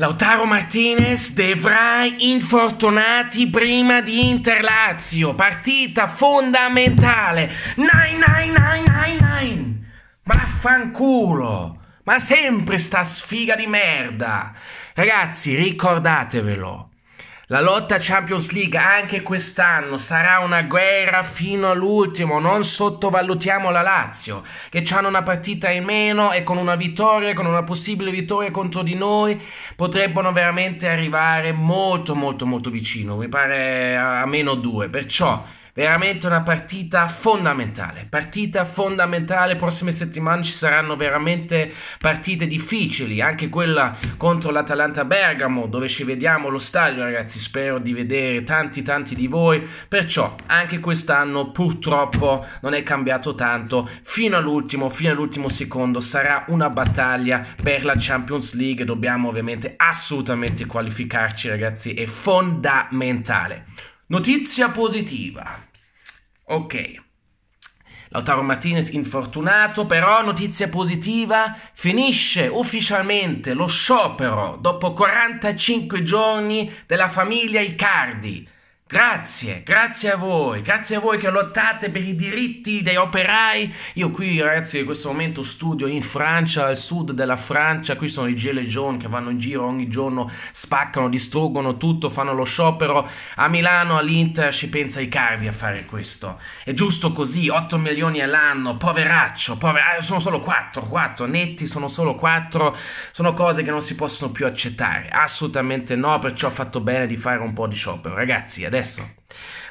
Lautaro Martinez, devrai infortunati prima di Interlazio, partita fondamentale. Nine, nine, nine, nine, nine. Vaffanculo, ma sempre sta sfiga di merda. Ragazzi, ricordatevelo. La lotta Champions League anche quest'anno sarà una guerra fino all'ultimo, non sottovalutiamo la Lazio, che hanno una partita in meno e con una vittoria, con una possibile vittoria contro di noi, potrebbero veramente arrivare molto molto molto vicino, mi pare a meno due, perciò veramente una partita fondamentale, partita fondamentale, prossime settimane ci saranno veramente partite difficili, anche quella contro l'Atalanta Bergamo dove ci vediamo allo stadio ragazzi, spero di vedere tanti tanti di voi, perciò anche quest'anno purtroppo non è cambiato tanto, fino all'ultimo, fino all'ultimo secondo sarà una battaglia per la Champions League, dobbiamo ovviamente assolutamente qualificarci ragazzi, è fondamentale. Notizia positiva. Ok. Lautaro Martinez infortunato, però notizia positiva, finisce ufficialmente lo sciopero dopo 45 giorni della famiglia Icardi. Grazie, grazie a voi, grazie a voi che lottate per i diritti dei operai. Io qui ragazzi in questo momento studio in Francia, al sud della Francia, qui sono i Gele Jaunes che vanno in giro ogni giorno, spaccano, distruggono tutto, fanno lo sciopero. A Milano, all'Inter ci pensa i carvi a fare questo. È giusto così, 8 milioni all'anno, poveraccio, poveraccio, ah, sono solo 4, 4, netti sono solo 4, sono cose che non si possono più accettare, assolutamente no, perciò ho fatto bene di fare un po' di sciopero. Ragazzi, adesso adesso.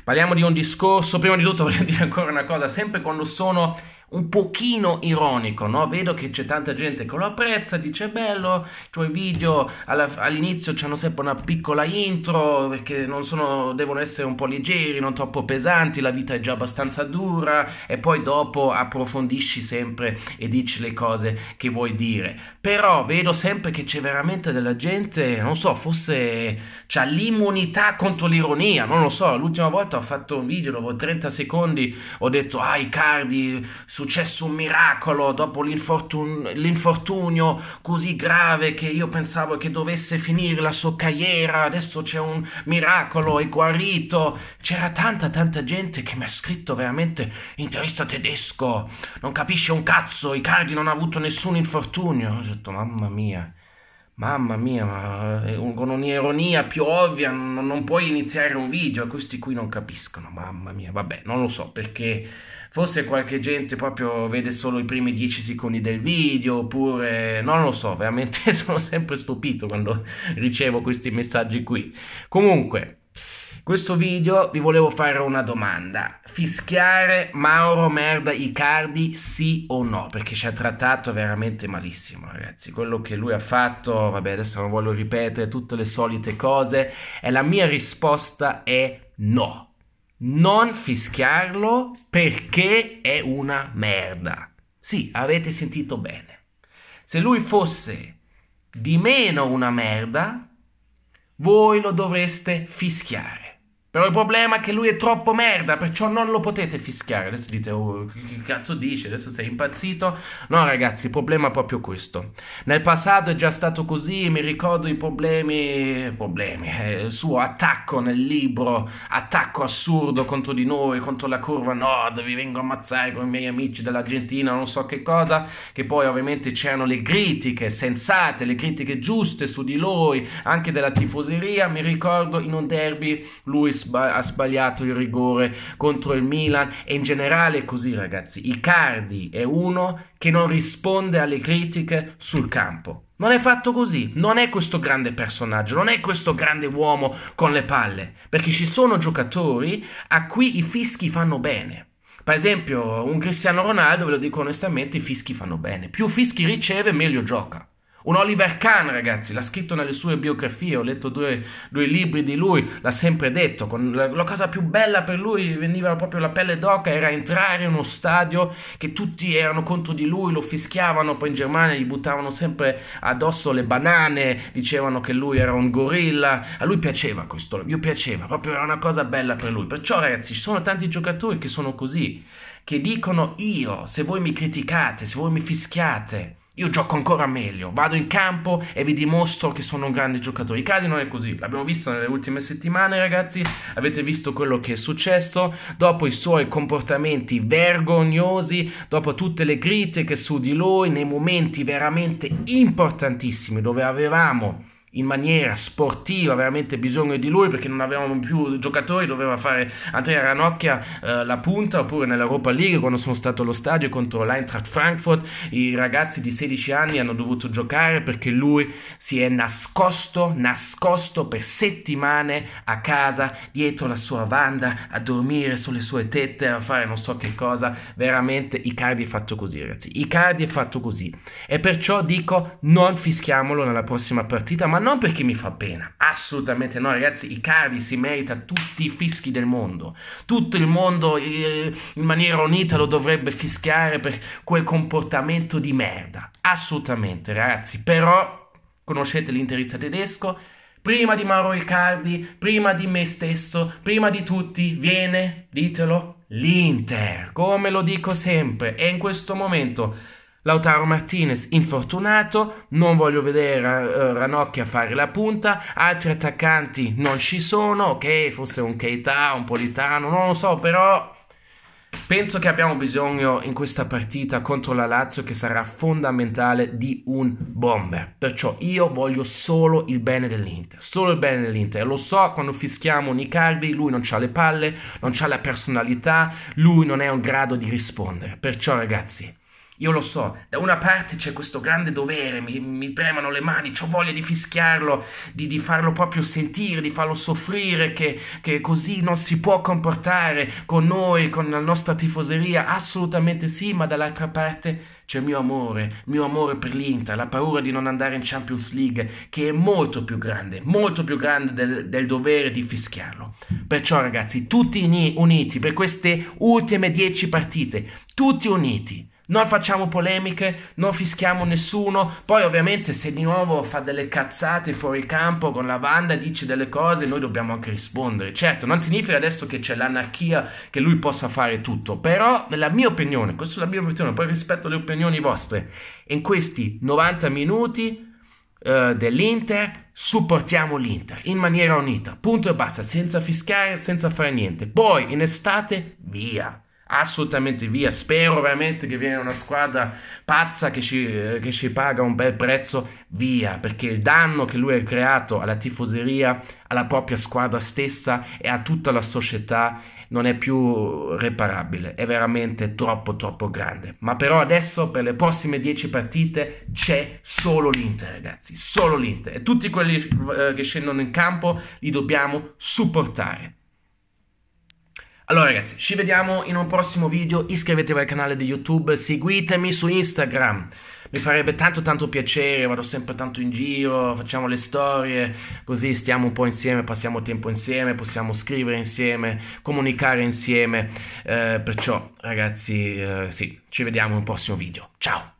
Parliamo di un discorso, prima di tutto voglio dire ancora una cosa, sempre quando sono un pochino ironico, no? Vedo che c'è tanta gente che lo apprezza, dice bello, i tuoi video alla, all'inizio hanno sempre una piccola intro perché non sono, devono essere un po' leggeri, non troppo pesanti, la vita è già abbastanza dura e poi dopo approfondisci sempre e dici le cose che vuoi dire. Però vedo sempre che c'è veramente della gente, non so, forse c'ha l'immunità contro l'ironia, non lo so, l'ultima volta ho fatto un video dopo 30 secondi ho detto ah i cardi successo un miracolo dopo l'infortun- l'infortunio così grave che io pensavo che dovesse finire la sua carriera, adesso c'è un miracolo, è guarito. C'era tanta, tanta gente che mi ha scritto veramente intervista tedesco, non capisce un cazzo, i cardi non ha avuto nessun infortunio. Ho detto, mamma mia. Mamma mia, ma eh, con un'ironia più ovvia non puoi iniziare un video, questi qui non capiscono, mamma mia, vabbè, non lo so perché Forse qualche gente proprio vede solo i primi 10 secondi del video, oppure non lo so, veramente sono sempre stupito quando ricevo questi messaggi qui. Comunque, questo video vi volevo fare una domanda. Fischiare Mauro Merda Icardi sì o no? Perché ci ha trattato veramente malissimo, ragazzi. Quello che lui ha fatto, vabbè, adesso non voglio ripetere tutte le solite cose, e la mia risposta è no non fischiarlo perché è una merda. Sì, avete sentito bene. Se lui fosse di meno una merda, voi lo dovreste fischiare. Però il problema è che lui è troppo merda, perciò non lo potete fischiare. Adesso dite, oh, che cazzo dici? Adesso sei impazzito? No, ragazzi, il problema è proprio questo. Nel passato è già stato così, mi ricordo i problemi... problemi... Eh, il suo attacco nel libro, attacco assurdo contro di noi, contro la curva nord, vi vengo a ammazzare con i miei amici dell'Argentina, non so che cosa, che poi ovviamente c'erano le critiche sensate, le critiche giuste su di lui, anche della tifoseria. Mi ricordo in un derby lui sba- ha sbagliato il rigore contro il Milan e in generale è così ragazzi. Icardi è uno che non risponde alle critiche sul campo. Non è fatto così, non è questo grande personaggio, non è questo grande uomo con le palle, perché ci sono giocatori a cui i fischi fanno bene. Per esempio, un Cristiano Ronaldo, ve lo dico onestamente, i fischi fanno bene. Più fischi riceve, meglio gioca. Un Oliver Kahn, ragazzi, l'ha scritto nelle sue biografie, ho letto due, due libri di lui, l'ha sempre detto, la, la, cosa più bella per lui veniva proprio la pelle d'oca, era entrare in uno stadio che tutti erano contro di lui, lo fischiavano, poi in Germania gli buttavano sempre addosso le banane, dicevano che lui era un gorilla, a lui piaceva questo, gli piaceva, proprio era una cosa bella per lui. Perciò ragazzi, ci sono tanti giocatori che sono così, che dicono io, se voi mi criticate, se voi mi fischiate, io gioco ancora meglio, vado in campo e vi dimostro che sono un grande giocatore. Icardi non è così, l'abbiamo visto nelle ultime settimane, ragazzi. Avete visto quello che è successo dopo i suoi comportamenti vergognosi, dopo tutte le critiche su di lui nei momenti veramente importantissimi dove avevamo in maniera sportiva veramente bisogno di lui perché non avevamo più giocatori doveva fare Andrea Ranocchia eh, la punta oppure nell'Europa League quando sono stato allo stadio contro l'Eintracht Frankfurt i ragazzi di 16 anni hanno dovuto giocare perché lui si è nascosto nascosto per settimane a casa dietro la sua vanda a dormire sulle sue tette a fare non so che cosa veramente Icardi è fatto così ragazzi Icardi è fatto così e perciò dico non fischiamolo nella prossima partita ma non perché mi fa pena, assolutamente no ragazzi, Icardi si merita tutti i fischi del mondo, tutto il mondo eh, in maniera unita lo dovrebbe fischiare per quel comportamento di merda, assolutamente ragazzi, però conoscete l'interista tedesco, prima di Mauro Icardi, prima di me stesso, prima di tutti, viene, ditelo, l'Inter, come lo dico sempre, e in questo momento Lautaro Martinez infortunato, non voglio vedere uh, Ranocchia fare la punta, altri attaccanti non ci sono, ok, forse un Keita, un Politano, non lo so, però penso che abbiamo bisogno in questa partita contro la Lazio che sarà fondamentale di un bomber. Perciò io voglio solo il bene dell'Inter, solo il bene dell'Inter. Lo so, quando fischiamo Nicardi, lui non ha le palle, non ha la personalità, lui non è in grado di rispondere. Perciò ragazzi io lo so, da una parte c'è questo grande dovere, mi, mi tremano le mani, ho voglia di fischiarlo, di, di, farlo proprio sentire, di farlo soffrire, che, che, così non si può comportare con noi, con la nostra tifoseria, assolutamente sì, ma dall'altra parte c'è mio amore, mio amore per l'Inter, la paura di non andare in Champions League, che è molto più grande, molto più grande del, del dovere di fischiarlo. Perciò ragazzi, tutti uniti per queste ultime 10 partite, tutti uniti non facciamo polemiche, non fischiamo nessuno. Poi, ovviamente, se di nuovo fa delle cazzate fuori campo con la banda, dice delle cose, noi dobbiamo anche rispondere. Certo, non significa adesso che c'è l'anarchia, che lui possa fare tutto. Però, nella mia opinione, questa è la mia opinione, poi rispetto alle opinioni vostre, in questi 90 minuti eh, dell'Inter supportiamo l'Inter in maniera unita punto e basta senza fischiare senza fare niente poi in estate via assolutamente via. Spero veramente che venga una squadra pazza che ci, che ci, paga un bel prezzo via, perché il danno che lui ha creato alla tifoseria, alla propria squadra stessa e a tutta la società non è più reparabile, è veramente troppo troppo grande. Ma però adesso per le prossime 10 partite c'è solo l'Inter, ragazzi, solo l'Inter e tutti quelli eh, che scendono in campo li dobbiamo supportare. Allora ragazzi, ci vediamo in un prossimo video, iscrivetevi al canale di YouTube, seguitemi su Instagram, mi farebbe tanto tanto piacere, vado sempre tanto in giro, facciamo le storie, così stiamo un po' insieme, passiamo tempo insieme, possiamo scrivere insieme, comunicare insieme, eh, perciò ragazzi, eh, sì, ci vediamo in un prossimo video, ciao!